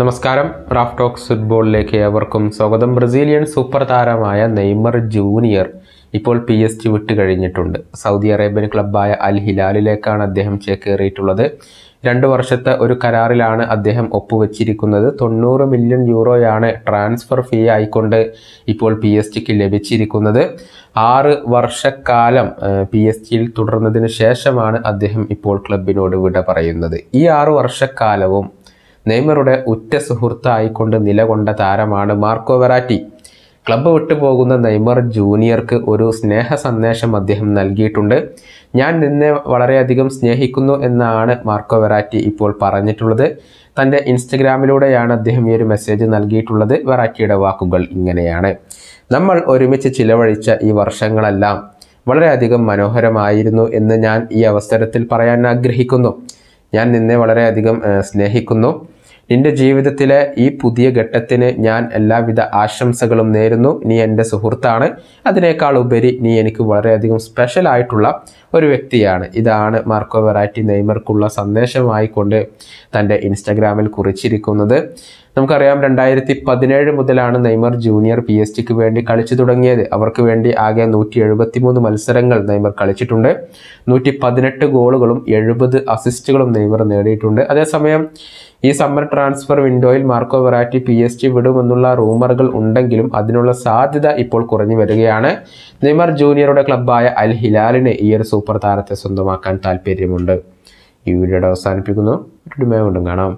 നമസ്കാരം Raf talks ഫുട്ബോളിലേക്ക് ഏവർക്കും സ്വാഗതം ബ്രസീലിയൻ സൂപ്പർ താരമായ നെയ്മർ ജൂനിയർ ഇപ്പോൾ പി എസ് ജി വിട്ട് കഴിഞ്ഞിട്ടുണ്ട് സൗദി അറേബ്യൻ ക്ലബ്ബായ അൽ ഹിലാലിലേക്കാണ് അദ്ദേഹം ചേക്കേറിയിട്ടുള്ളത് രണ്ട് വർഷത്തെ ഒരു കരാറിലാണ് അദ്ദേഹം ഒപ്പുവെച്ചിരിക്കുന്നത് തൊണ്ണൂറ് മില്യൺ യൂറോയാണ് ട്രാൻസ്ഫർ ഫീ ആയിക്കൊണ്ട് ഇപ്പോൾ പി എസ് ടിക്ക് ലഭിച്ചിരിക്കുന്നത് ആറ് വർഷക്കാലം പി എസ് ടിയിൽ തുടർന്നതിന് ശേഷമാണ് അദ്ദേഹം ഇപ്പോൾ ക്ലബിനോട് വിട പറയുന്നത് ഈ ആറ് വർഷക്കാലവും നെയ്മറുടെ ഉറ്റ സുഹൃത്തായിക്കൊണ്ട് നിലകൊണ്ട താരമാണ് മാർക്കോ വെറാറ്റി ക്ലബ്ബ് വിട്ടുപോകുന്ന നെയ്മർ ജൂനിയർക്ക് ഒരു സ്നേഹ സന്ദേശം അദ്ദേഹം നൽകിയിട്ടുണ്ട് ഞാൻ നിന്നെ വളരെയധികം സ്നേഹിക്കുന്നു എന്നാണ് മാർക്കോ വെറാറ്റി ഇപ്പോൾ പറഞ്ഞിട്ടുള്ളത് തൻ്റെ ഇൻസ്റ്റഗ്രാമിലൂടെയാണ് അദ്ദേഹം ഈ ഒരു മെസ്സേജ് നൽകിയിട്ടുള്ളത് വെറാറ്റിയുടെ വാക്കുകൾ ഇങ്ങനെയാണ് നമ്മൾ ഒരുമിച്ച് ചിലവഴിച്ച ഈ വർഷങ്ങളെല്ലാം വളരെയധികം മനോഹരമായിരുന്നു എന്ന് ഞാൻ ഈ അവസരത്തിൽ പറയാൻ ആഗ്രഹിക്കുന്നു ഞാൻ നിന്നെ വളരെയധികം സ്നേഹിക്കുന്നു നിന്റെ ജീവിതത്തിലെ ഈ പുതിയ ഘട്ടത്തിന് ഞാൻ എല്ലാവിധ ആശംസകളും നേരുന്നു നീ എൻ്റെ സുഹൃത്താണ് അതിനേക്കാൾ ഉപരി നീ എനിക്ക് വളരെയധികം ആയിട്ടുള്ള ഒരു വ്യക്തിയാണ് ഇതാണ് മാർക്കോ വെറൈറ്റി നെയ്മർക്കുള്ള സന്ദേശമായിക്കൊണ്ട് തൻ്റെ ഇൻസ്റ്റഗ്രാമിൽ കുറിച്ചിരിക്കുന്നത് നമുക്കറിയാം രണ്ടായിരത്തി പതിനേഴ് മുതലാണ് നെയ്മർ ജൂനിയർ പി എസ് ടിക്ക് വേണ്ടി കളിച്ചു തുടങ്ങിയത് അവർക്ക് വേണ്ടി ആകെ നൂറ്റി എഴുപത്തി മൂന്ന് മത്സരങ്ങൾ നെയ്മർ കളിച്ചിട്ടുണ്ട് നൂറ്റി പതിനെട്ട് ഗോളുകളും എഴുപത് അസിസ്റ്റുകളും നെയ്മർ നേടിയിട്ടുണ്ട് അതേസമയം ഈ സമ്മർ ട്രാൻസ്ഫർ വിൻഡോയിൽ Marco Verratti P S T വിടുമെന്നുള്ള റൂമറുകൾ ഉണ്ടെങ്കിലും അതിനുള്ള സാധ്യത ഇപ്പോൾ കുറഞ്ഞു വരികയാണ് നെയ്മർ ജൂനിയറുടെ ക്ലബ്ബായ അൽ ഹിലാലിന് ഈ ഒരു സൂപ്പർ താരത്തെ സ്വന്തമാക്കാൻ താല്പര്യമുണ്ട് ഈ വീഡിയോയുടെ അവസാനിപ്പിക്കുന്നു കാണാം